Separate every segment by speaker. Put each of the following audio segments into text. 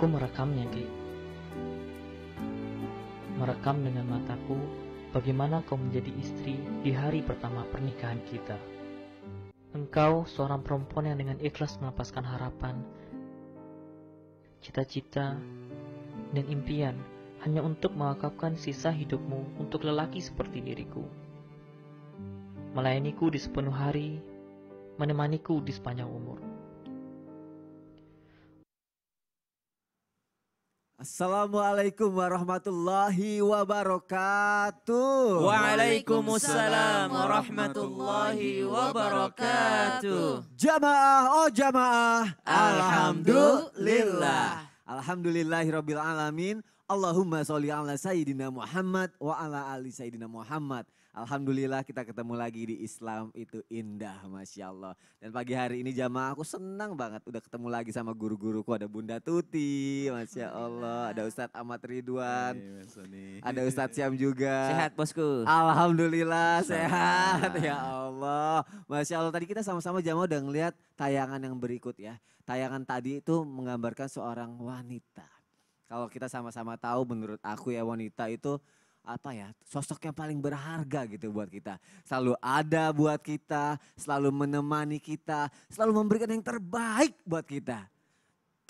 Speaker 1: Aku merekamnya, Ki. Merekam dengan mataku bagaimana kau menjadi istri di hari pertama pernikahan kita. Engkau seorang perempuan yang dengan ikhlas melepaskan harapan, cita-cita, dan impian hanya untuk mengakapkan sisa hidupmu untuk lelaki seperti diriku. Melayaniku di sepenuh hari, menemaniku di sepanjang umur.
Speaker 2: Assalamualaikum warahmatullahi wabarakatuh. Waalaikumsalam
Speaker 1: warahmatullahi wabarakatuh.
Speaker 2: Jamaah oh jamaah. Alhamdulillah. Alhamdulillahirabbil Allahumma sholli ala sayyidina Muhammad wa ala ali sayyidina Muhammad. Alhamdulillah kita ketemu lagi di Islam itu indah Masya Allah. Dan pagi hari ini jamaah aku senang banget udah ketemu lagi sama guru-guruku. Ada Bunda Tuti Masya Allah. Ada Ustadz Ahmad Ridwan. ada Ustadz Syam juga. Sehat bosku. Alhamdulillah sehat. Ya Allah. Masya Allah tadi kita sama-sama jamaah udah ngeliat tayangan yang berikut ya. Tayangan tadi itu menggambarkan seorang wanita kalau kita sama-sama tahu menurut aku ya wanita itu apa ya sosok yang paling berharga gitu buat kita. Selalu ada buat kita, selalu menemani kita, selalu memberikan yang terbaik buat kita.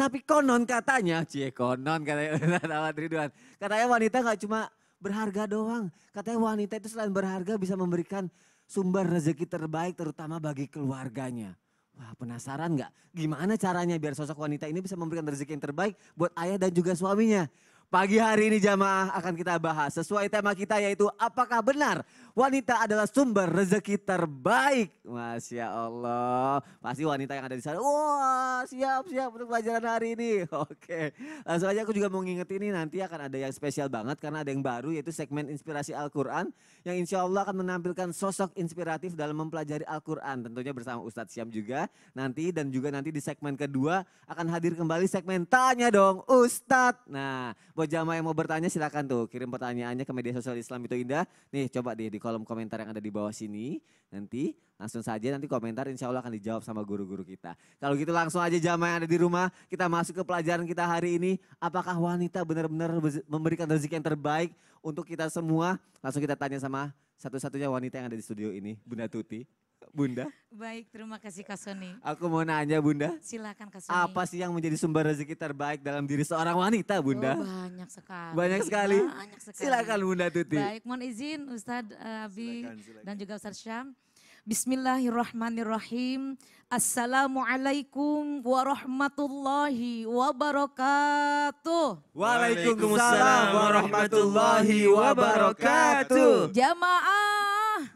Speaker 2: Tapi konon katanya, cie konon katanya Ahmad Ridwan, katanya wanita nggak cuma berharga doang. Katanya wanita itu selain berharga bisa memberikan sumber rezeki terbaik terutama bagi keluarganya. Wah penasaran nggak? Gimana caranya biar sosok wanita ini bisa memberikan rezeki yang terbaik buat ayah dan juga suaminya? Pagi hari ini jamaah akan kita bahas sesuai tema kita yaitu apakah benar wanita adalah sumber rezeki terbaik. Masya Allah. Pasti wanita yang ada di sana, wah siap-siap untuk pelajaran hari ini. Oke, langsung aja aku juga mau ngingetin ini nanti akan ada yang spesial banget karena ada yang baru yaitu segmen inspirasi Al-Quran. Yang insya Allah akan menampilkan sosok inspiratif dalam mempelajari Al-Quran. Tentunya bersama Ustadz Syam juga nanti dan juga nanti di segmen kedua akan hadir kembali segmen Tanya Dong Ustadz. Nah buat jamaah yang mau bertanya silahkan tuh kirim pertanyaannya ke media sosial Islam itu indah. Nih coba deh di kolom komentar yang ada di bawah sini. Nanti langsung saja nanti komentar insya Allah akan dijawab sama guru-guru kita. Kalau gitu langsung aja jamaah yang ada di rumah. Kita masuk ke pelajaran kita hari ini. Apakah wanita benar-benar memberikan rezeki yang terbaik untuk kita semua? Langsung kita tanya sama satu-satunya wanita yang ada di studio ini, Bunda Tuti. Bunda.
Speaker 3: Baik, terima kasih Kak Sony.
Speaker 2: Aku mau nanya Bunda.
Speaker 3: Silakan Kak Sony. Apa
Speaker 2: sih yang menjadi sumber rezeki terbaik dalam diri seorang wanita Bunda? Oh,
Speaker 3: banyak sekali. Banyak sekali. Banyak sekali. Silakan Bunda Tuti. Baik, mohon izin Ustadz Abi silakan, silakan. dan juga Ustadz Syam. Bismillahirrahmanirrahim. Assalamualaikum warahmatullahi wabarakatuh. Waalaikumsalam
Speaker 2: warahmatullahi wabarakatuh.
Speaker 3: Jamaah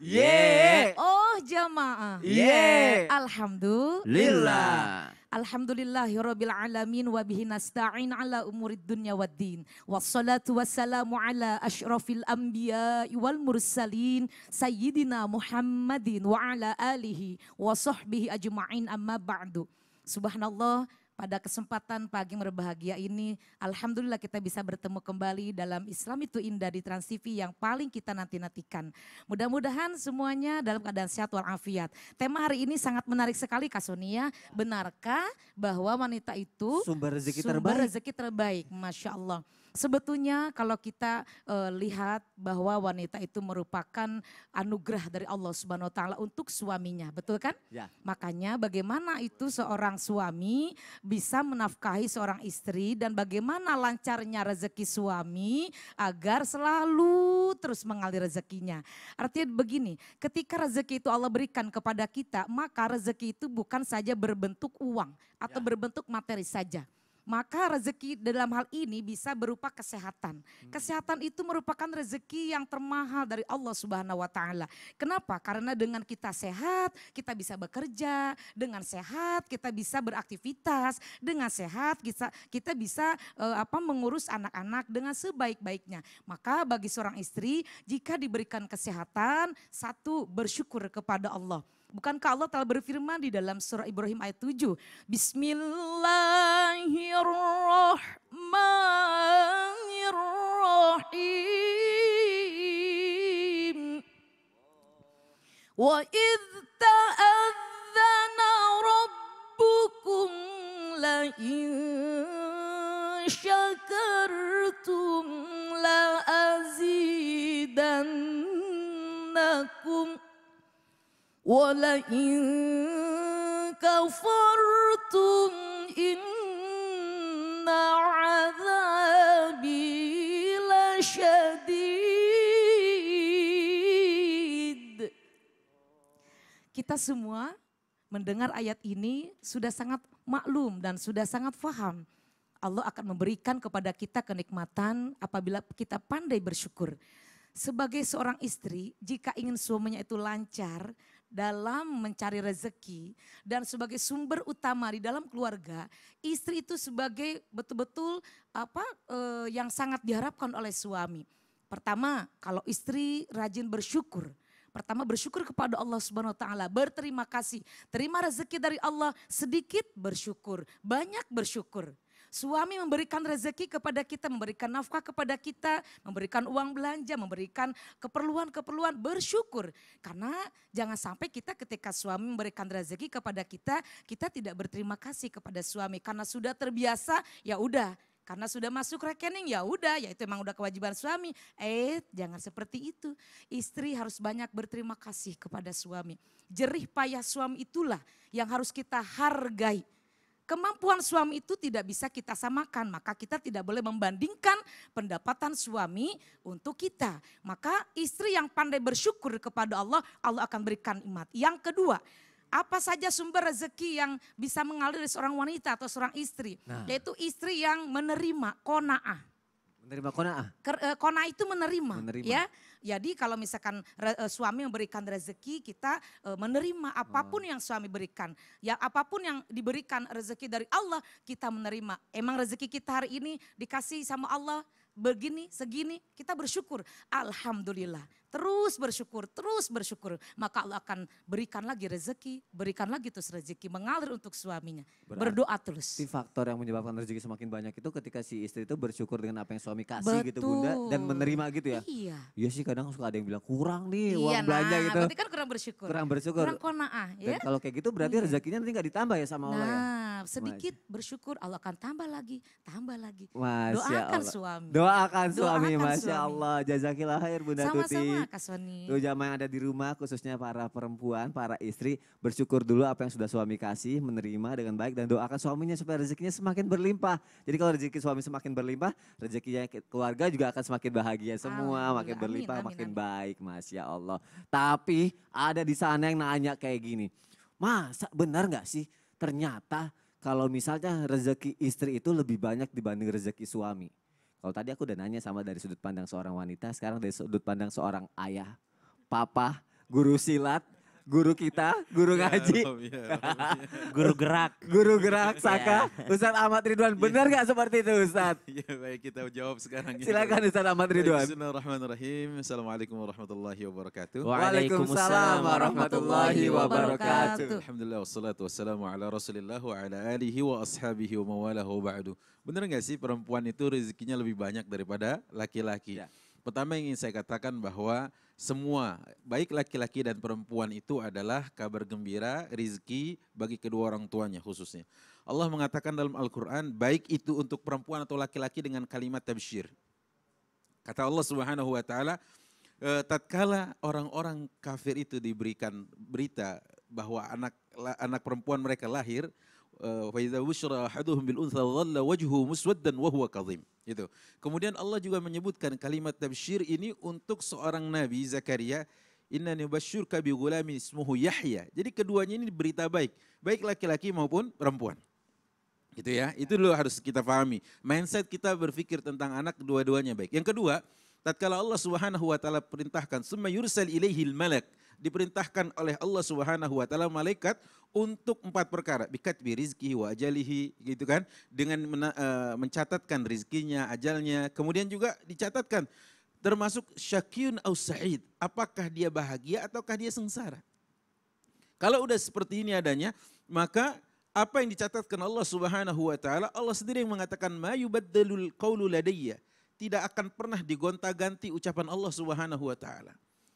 Speaker 3: Ye. Yeah. Oh jamaah. Ye. Yeah. Alhamdulillah. Alhamdulillahirabbil alamin wa bihi nasta'in ala umurid dunya waddin. Wassalatu wassalamu ala asyrafil anbiya wal mursalin sayyidina Muhammadin wa ala alihi wa sahbihi ajma'in amma ba'du. Subhanallah, pada kesempatan pagi berbahagia ini, Alhamdulillah kita bisa bertemu kembali dalam Islam itu indah di Trans TV yang paling kita nanti-nantikan. Mudah-mudahan semuanya dalam keadaan sehat walafiat. Tema hari ini sangat menarik sekali Kak Sonia. Benarkah bahwa wanita itu sumber rezeki sumber terbaik? Sumber rezeki terbaik, Masya Allah sebetulnya kalau kita uh, lihat bahwa wanita itu merupakan anugerah dari Allah Subhanahu wa taala untuk suaminya, betul kan? Ya. Makanya bagaimana itu seorang suami bisa menafkahi seorang istri dan bagaimana lancarnya rezeki suami agar selalu terus mengalir rezekinya. Artinya begini, ketika rezeki itu Allah berikan kepada kita, maka rezeki itu bukan saja berbentuk uang atau ya. berbentuk materi saja maka rezeki dalam hal ini bisa berupa kesehatan. Hmm. Kesehatan itu merupakan rezeki yang termahal dari Allah Subhanahu wa taala. Kenapa? Karena dengan kita sehat, kita bisa bekerja, dengan sehat kita bisa beraktivitas, dengan sehat kita kita bisa e, apa mengurus anak-anak dengan sebaik-baiknya. Maka bagi seorang istri jika diberikan kesehatan, satu bersyukur kepada Allah. Bukankah Allah telah berfirman di dalam surah Ibrahim ayat 7? Bismillahirrahmanirrahim. Wa idh ta'adzana rabbukum la syakartum Kita semua mendengar ayat ini sudah sangat maklum dan sudah sangat faham. Allah akan memberikan kepada kita kenikmatan apabila kita pandai bersyukur. Sebagai seorang istri, jika ingin suaminya itu lancar, dalam mencari rezeki dan sebagai sumber utama di dalam keluarga, istri itu sebagai betul-betul apa eh, yang sangat diharapkan oleh suami. Pertama, kalau istri rajin bersyukur, Pertama bersyukur kepada Allah Subhanahu wa taala, berterima kasih. Terima rezeki dari Allah, sedikit bersyukur, banyak bersyukur. Suami memberikan rezeki kepada kita, memberikan nafkah kepada kita, memberikan uang belanja, memberikan keperluan-keperluan. Bersyukur karena jangan sampai kita ketika suami memberikan rezeki kepada kita, kita tidak berterima kasih kepada suami karena sudah terbiasa ya udah karena sudah masuk rekening ya udah ya itu emang udah kewajiban suami eh jangan seperti itu istri harus banyak berterima kasih kepada suami jerih payah suami itulah yang harus kita hargai Kemampuan suami itu tidak bisa kita samakan, maka kita tidak boleh membandingkan pendapatan suami untuk kita. Maka istri yang pandai bersyukur kepada Allah, Allah akan berikan imat. Yang kedua, apa saja sumber rezeki yang bisa mengalir dari seorang wanita atau seorang istri, nah. yaitu istri yang menerima konaah.
Speaker 2: Menerima ah.
Speaker 3: Kona'ah itu menerima, menerima. Ya? Jadi kalau misalkan re, eh, suami memberikan rezeki, kita e, menerima apapun oh. yang suami berikan. Ya apapun yang diberikan rezeki dari Allah, kita menerima. Emang rezeki kita hari ini dikasih sama Allah, begini, segini, kita bersyukur. Alhamdulillah. Terus bersyukur, terus bersyukur. Maka Allah akan berikan lagi rezeki, berikan lagi terus rezeki mengalir untuk suaminya. Berarti
Speaker 2: Berdoa terus. si faktor yang menyebabkan rezeki semakin banyak itu ketika si istri itu bersyukur dengan apa yang suami kasih Betul. gitu Bunda dan menerima gitu ya. Iya. Iya sih kadang suka ada yang bilang kurang nih iya, uang nah, belanja gitu. Berarti kan
Speaker 3: kurang bersyukur. Kurang bersyukur. Kurang konaah ya. Dan iya. kalau
Speaker 2: kayak gitu berarti iya. rezekinya nanti nggak ditambah ya sama nah, Allah ya.
Speaker 3: Nah, Nah, sedikit Masya. bersyukur Allah akan tambah lagi, tambah lagi. Masya Doakan Allah. suami. Doakan
Speaker 2: suami, Doakan Masya suami. Allah. Jazakillah khair Bunda Sama-sama, Tuti. Sama-sama Kak Soni. Tuh jamaah yang ada di rumah khususnya para perempuan, para istri. Bersyukur dulu apa yang sudah suami kasih, menerima dengan baik. Dan doakan suaminya supaya rezekinya semakin berlimpah. Jadi kalau rezeki suami semakin berlimpah, rezekinya keluarga juga akan semakin bahagia semua. Makin berlimpah, amin, makin amin. baik Masya Allah. Tapi ada di sana yang nanya kayak gini. Masa benar gak sih ternyata kalau misalnya rezeki istri itu lebih banyak dibanding rezeki suami. Kalau tadi aku udah nanya sama dari sudut pandang seorang wanita, sekarang dari sudut pandang seorang ayah, papa, guru silat, guru kita, guru ya, ngaji, ya,
Speaker 4: ya, guru gerak,
Speaker 2: guru gerak, Saka, ya. Ustadz Ahmad Ridwan. Ya. Benar nggak seperti itu Ustadz?
Speaker 4: Iya baik kita jawab sekarang. Silakan Ustadz Ahmad Ridwan. Bismillahirrahmanirrahim. Assalamualaikum warahmatullahi wabarakatuh. Waalaikumsalam warahmatullahi wabarakatuh. Alhamdulillah wassalatu wassalamu ala rasulillah wa ala alihi wa ashabihi wa mawalahu ba'du. Benar nggak sih perempuan itu rezekinya lebih banyak daripada laki-laki? Ya. Pertama yang ingin saya katakan bahwa semua, baik laki-laki dan perempuan itu adalah kabar gembira, rizki bagi kedua orang tuanya khususnya. Allah mengatakan dalam Al-Quran, baik itu untuk perempuan atau laki-laki dengan kalimat tabshir. Kata Allah subhanahu wa ta'ala, e, tatkala orang-orang kafir itu diberikan berita bahwa anak anak perempuan mereka lahir, Faidha eh, bushra ahaduhum bil unsa dhalla wajhu muswaddan wa huwa kadhim. Itu. Kemudian Allah juga menyebutkan kalimat tabsyir ini untuk seorang nabi Zakaria Inna nubasyurka bi gulamin ismuhu Yahya. Jadi keduanya ini berita baik, baik laki-laki maupun perempuan. Gitu ya, itu dulu harus kita pahami. Mindset kita berpikir tentang anak dua-duanya baik. Yang kedua, tatkala Allah Subhanahu wa taala perintahkan summa yursal ilaihil malak diperintahkan oleh Allah Subhanahu wa taala malaikat untuk empat perkara bikat rizki wa ajalihi gitu kan dengan mena, uh, mencatatkan rizkinya ajalnya kemudian juga dicatatkan termasuk syakiyun au sa'id apakah dia bahagia ataukah dia sengsara kalau udah seperti ini adanya maka apa yang dicatatkan Allah Subhanahu wa taala Allah sendiri yang mengatakan mayubaddalul yubaddalul qawlu ladayya tidak akan pernah digonta-ganti ucapan Allah Subhanahu wa taala.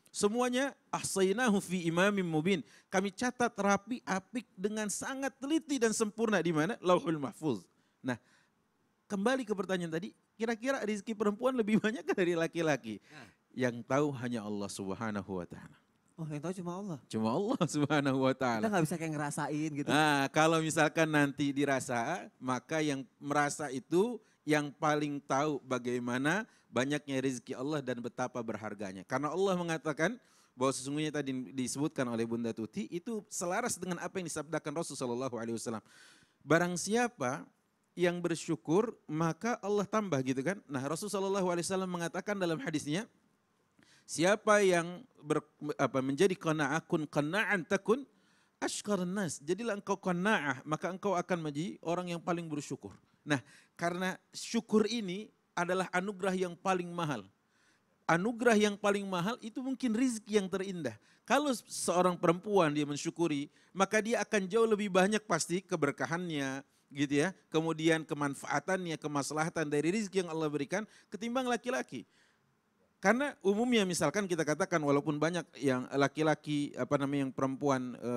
Speaker 4: Semuanya ahsainahu fi imamin mubin. Kami catat rapi apik dengan sangat teliti dan sempurna di mana? Lauhul Mahfuz. Nah, kembali ke pertanyaan tadi, kira-kira rezeki perempuan lebih banyak dari laki-laki? Yang tahu hanya Allah Subhanahu wa taala.
Speaker 2: Oh, yang tahu cuma Allah.
Speaker 4: Cuma Allah Subhanahu wa taala. Kita
Speaker 2: nggak bisa kayak ngerasain gitu.
Speaker 4: Nah, kalau misalkan nanti dirasa, maka yang merasa itu yang paling tahu bagaimana banyaknya rezeki Allah dan betapa berharganya. Karena Allah mengatakan bahwa sesungguhnya tadi disebutkan oleh Bunda Tuti itu selaras dengan apa yang disabdakan Rasulullah Shallallahu Barang siapa yang bersyukur maka Allah tambah gitu kan. Nah Rasulullah Shallallahu mengatakan dalam hadisnya siapa yang ber, apa, menjadi kona'akun kona'an takun ashkar nas. Jadilah engkau kona'ah maka engkau akan menjadi orang yang paling bersyukur. Nah, karena syukur ini adalah anugerah yang paling mahal. Anugerah yang paling mahal itu mungkin rizki yang terindah. Kalau seorang perempuan dia mensyukuri, maka dia akan jauh lebih banyak pasti keberkahannya, gitu ya. Kemudian kemanfaatannya, kemaslahatan dari rizki yang Allah berikan ketimbang laki-laki. Karena umumnya misalkan kita katakan walaupun banyak yang laki-laki apa namanya yang perempuan e,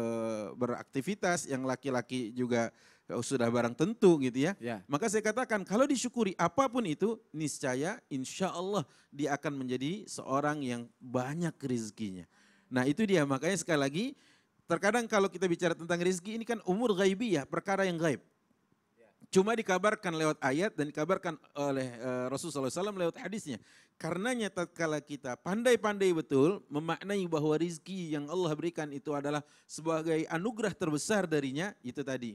Speaker 4: beraktivitas, yang laki-laki juga sudah barang tentu gitu ya. ya. Maka saya katakan kalau disyukuri apapun itu niscaya insya Allah dia akan menjadi seorang yang banyak rezekinya. Nah itu dia makanya sekali lagi terkadang kalau kita bicara tentang rezeki ini kan umur gaib ya perkara yang gaib. Cuma dikabarkan lewat ayat dan dikabarkan oleh eh, Rasulullah SAW lewat hadisnya. Karenanya tatkala kita pandai-pandai betul memaknai bahwa rizki yang Allah berikan itu adalah sebagai anugerah terbesar darinya, itu tadi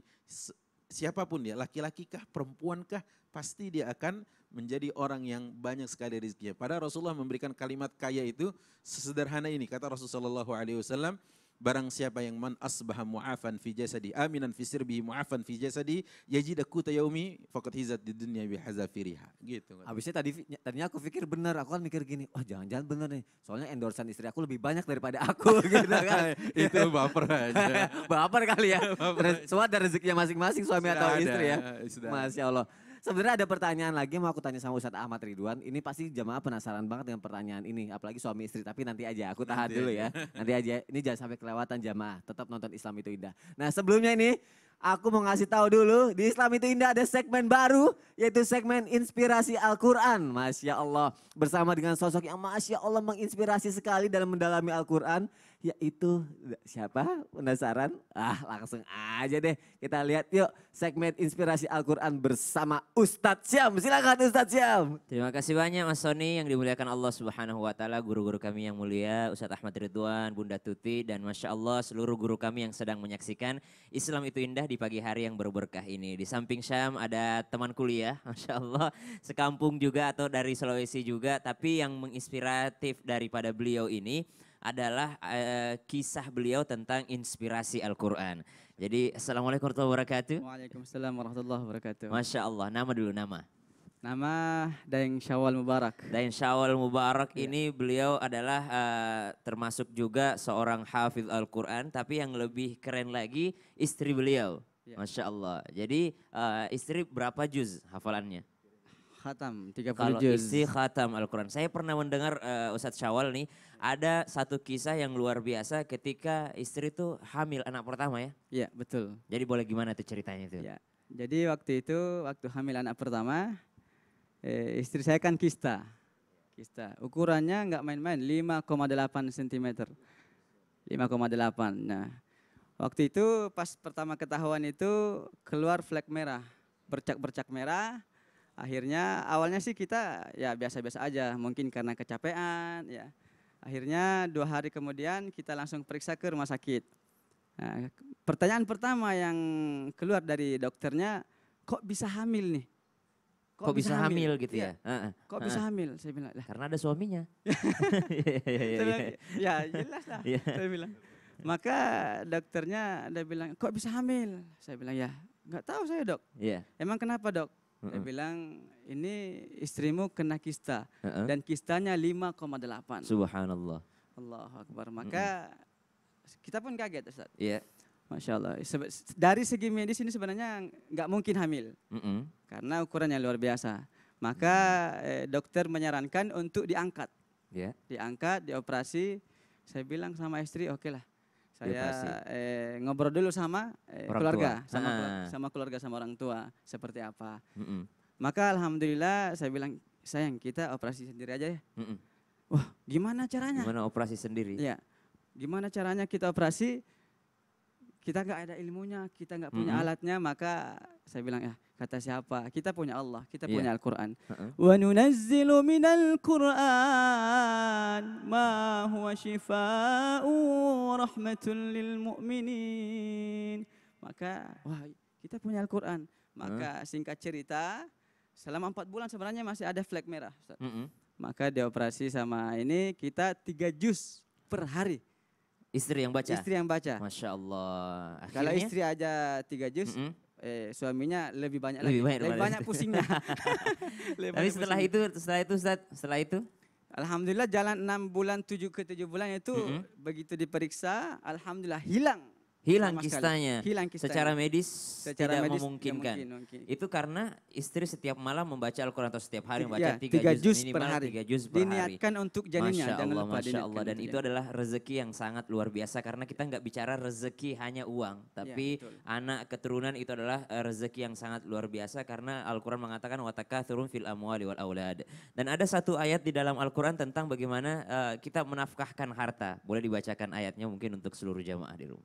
Speaker 4: siapapun dia, laki-laki kah, perempuan kah, pasti dia akan menjadi orang yang banyak sekali rezekinya. Padahal Rasulullah memberikan kalimat kaya itu sesederhana ini, kata Rasulullah Shallallahu Barang siapa yang man asbaha mu'afan fi jasadi aminan fi sirbi mu'afan fi jasadi yajid akuta yaumi faqad hizat di dunia bi hazafiriha. Gitu. Habisnya tadi
Speaker 2: tadinya aku pikir benar, aku kan mikir gini, oh, jangan-jangan benar nih. Soalnya endorsan istri aku lebih banyak daripada aku gitu kan. Itu baper aja. baper kali ya. Baper. Soal ada rezekinya masing-masing suami Sudah atau ada, istri ya. Sudah. Masya Allah. Sebenarnya ada pertanyaan lagi mau aku tanya sama Ustadz Ahmad Ridwan. Ini pasti jamaah penasaran banget dengan pertanyaan ini. Apalagi suami istri. Tapi nanti aja aku tahan nanti dulu ya. Nanti aja. Ini jangan sampai kelewatan jamaah. Tetap nonton Islam itu indah. Nah sebelumnya ini aku mau ngasih tahu dulu di Islam itu indah ada segmen baru yaitu segmen inspirasi Al-Qur'an. Masya Allah bersama dengan sosok yang Masya Allah menginspirasi sekali dalam mendalami Al-Qur'an yaitu siapa penasaran? Ah langsung aja deh kita lihat yuk segmen inspirasi Al-Quran bersama Ustadz Syam. Silakan Ustadz Syam. Terima kasih
Speaker 1: banyak Mas Sony yang dimuliakan Allah Subhanahu Wa Taala, guru-guru kami yang mulia, Ustadz Ahmad Ridwan, Bunda Tuti dan Masya Allah seluruh guru kami yang sedang menyaksikan Islam itu indah di pagi hari yang berberkah ini. Di samping Syam ada teman kuliah Masya Allah sekampung juga atau dari Sulawesi juga tapi yang menginspiratif daripada beliau ini adalah uh, kisah beliau tentang inspirasi Al-Quran. Jadi Assalamualaikum warahmatullahi wabarakatuh. Waalaikumsalam warahmatullahi wabarakatuh. Masya Allah, nama dulu nama. Nama Daeng Syawal Mubarak. Daeng Syawal Mubarak yeah. ini beliau adalah uh, termasuk juga seorang hafidh Al-Quran. Tapi yang lebih keren lagi istri beliau. Yeah. Masya Allah. Jadi uh, istri berapa juz hafalannya? Khatam, 30 Kalau juz. istri khatam Al-Quran. Saya pernah mendengar uh, Ustadz Syawal nih, ada satu kisah yang luar biasa ketika istri itu hamil anak pertama ya? Iya, betul. Jadi boleh gimana tuh ceritanya itu? Iya, Jadi waktu itu, waktu hamil anak pertama,
Speaker 5: eh, istri saya kan kista. Kista. Ukurannya nggak main-main, 5,8 cm. 5,8. Nah, waktu itu pas pertama ketahuan itu keluar flek merah, bercak-bercak merah, akhirnya awalnya sih kita ya biasa-biasa aja mungkin karena kecapean ya akhirnya dua hari kemudian kita langsung periksa ke rumah sakit nah, pertanyaan pertama yang keluar dari dokternya kok bisa hamil nih
Speaker 1: kok, kok bisa, bisa hamil, hamil
Speaker 5: gitu iya. ya, ya? Uh, uh, kok uh, bisa hamil saya bilang lah karena ada suaminya iya, iya, ya jelas lah saya bilang maka dokternya ada bilang kok bisa hamil saya bilang ya nggak tahu saya dok yeah. emang kenapa dok Mm -hmm. Dia bilang ini istrimu kena kista uh -huh. dan kistanya 5,8.
Speaker 1: Subhanallah.
Speaker 5: Allah Akbar. Maka mm -hmm. kita pun kaget Ustaz. Iya. Yeah. Masya Allah. Dari segi medis ini sebenarnya nggak mungkin hamil. Mm -hmm. Karena ukurannya luar biasa. Maka eh, dokter menyarankan untuk diangkat. Yeah. Diangkat, dioperasi. Saya bilang sama istri, oke okay lah saya eh, ngobrol dulu sama eh, keluarga, tua. sama ah. keluarga, sama keluarga sama orang tua seperti apa. Mm -mm. Maka alhamdulillah saya bilang sayang kita operasi sendiri aja ya. Mm -mm. Wah gimana caranya? Gimana
Speaker 1: operasi sendiri?
Speaker 5: Ya, gimana caranya kita operasi? kita nggak ada ilmunya, kita nggak punya mm -hmm. alatnya, maka saya bilang ya kata siapa? Kita punya Allah, kita yeah. punya Al-Qur'an. Wa nunazzilu
Speaker 6: minal Qur'an ma huwa syifaa'u lil mu'minin. Maka wah, kita punya
Speaker 5: Al-Qur'an. Maka mm. singkat cerita, selama empat bulan sebenarnya masih ada flag merah, Mm -hmm. Maka dioperasi sama ini kita tiga jus per hari.
Speaker 1: Isteri yang baca. Isteri yang baca. Masya Allah. Akhirnya? Kalau isteri
Speaker 5: aja tiga juz, mm-hmm. eh, suaminya lebih banyak lebih lagi. Banyak lebih banyak pusingnya.
Speaker 1: lebih Tapi setelah pusingnya.
Speaker 5: itu, setelah itu, Ustaz, setelah itu. Alhamdulillah jalan enam bulan tujuh ke tujuh bulan itu mm-hmm. begitu
Speaker 1: diperiksa alhamdulillah
Speaker 5: hilang hilang kistanya. Hilang kistanya. Secara medis Secara tidak medis memungkinkan.
Speaker 1: Tidak mungkin, mungkin. Itu karena istri setiap malam membaca Al-Qur'an atau setiap hari membaca ya, tiga, tiga juz, minimal per hari. tiga juz per hari. Diniatkan untuk janinnya Masya Allah, lupa Masya Allah. Dan iya. itu adalah rezeki yang sangat luar biasa karena kita nggak bicara rezeki hanya uang, iya, tapi ya, anak keturunan itu adalah eh, rezeki yang sangat luar biasa karena Al-Qur'an mengatakan turun fil amwali wal aulad. Dan ada satu ayat di dalam Al-Qur'an tentang bagaimana uh, kita menafkahkan harta. Boleh dibacakan ayatnya mungkin untuk seluruh jamaah di rumah.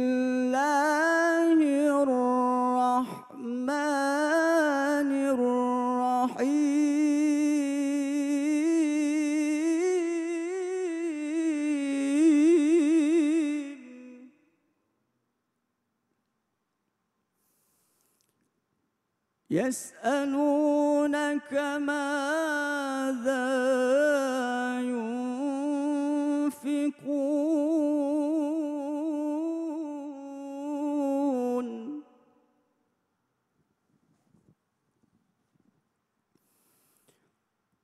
Speaker 6: يسألونك ماذا ينفقون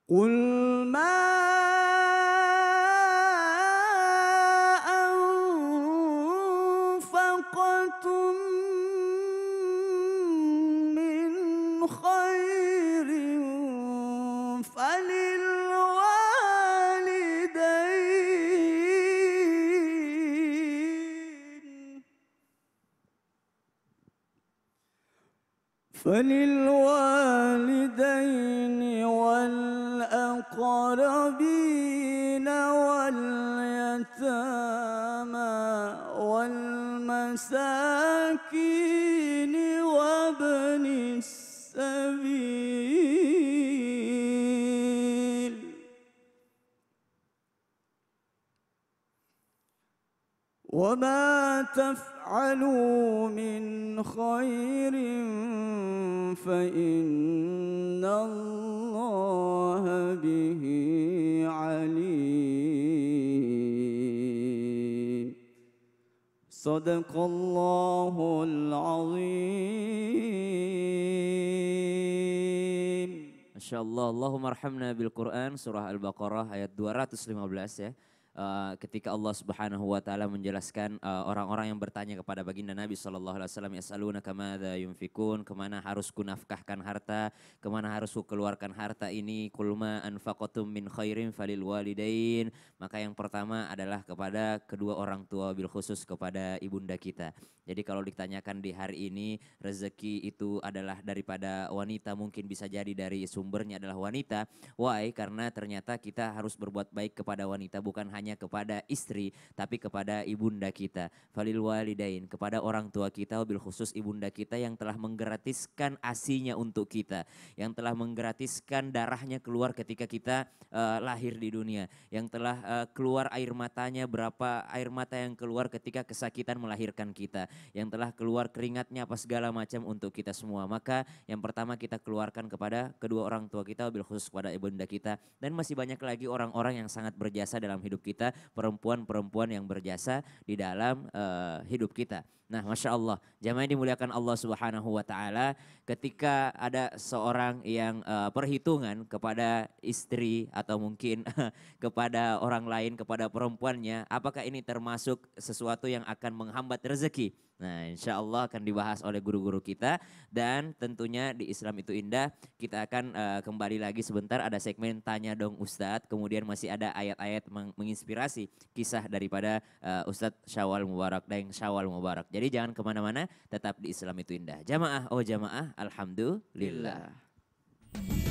Speaker 6: قل ما وللوالدين والأقربين واليتامى والمساكين وابن السبيل وما تفعلوا من خير فإن الله به عليم صدق الله
Speaker 1: العظيم ما شاء الله اللهم ارحمنا بالقرآن سورة البقرة baqarah 215 ya Eh, ketika Allah Subhanahu wa taala menjelaskan eh, orang-orang uh, yang bertanya kepada baginda Nabi sallallahu alaihi wasallam yasaluna kamadha yunfikun kemana harus kunafkahkan harta kemana harus keluarkan harta ini kulma anfaqatum min khairin falil walidain maka yang pertama adalah kepada kedua orang tua bil khusus kepada ibunda kita jadi kalau ditanyakan di hari ini rezeki itu adalah daripada wanita mungkin bisa jadi dari sumbernya adalah wanita why karena ternyata kita harus berbuat baik kepada wanita bukan hanya hanya kepada istri tapi kepada ibunda kita. Falil walidain kepada orang tua kita wabil khusus ibunda kita yang telah menggratiskan asinya untuk kita, yang telah menggratiskan darahnya keluar ketika kita uh, lahir di dunia, yang telah uh, keluar air matanya berapa air mata yang keluar ketika kesakitan melahirkan kita, yang telah keluar keringatnya apa segala macam untuk kita semua. Maka yang pertama kita keluarkan kepada kedua orang tua kita wabil khusus kepada ibunda kita dan masih banyak lagi orang-orang yang sangat berjasa dalam hidup kita kita perempuan-perempuan yang berjasa di dalam uh, hidup kita. Nah, masya Allah, jamaah dimuliakan Allah Subhanahu wa Ta'ala. Ketika ada seorang yang uh, perhitungan kepada istri atau mungkin kepada orang lain, kepada perempuannya, apakah ini termasuk sesuatu yang akan menghambat rezeki? Nah insya Allah akan dibahas oleh guru-guru kita dan tentunya di Islam itu indah kita akan uh, kembali lagi sebentar ada segmen tanya dong Ustadz kemudian masih ada ayat-ayat meng menginspirasi kisah daripada uh, Ustadz Syawal Mubarak dan Syawal Mubarak. Jadi jangan kemana-mana tetap di Islam itu indah. Jamaah oh jamaah alhamdulillah. Iya.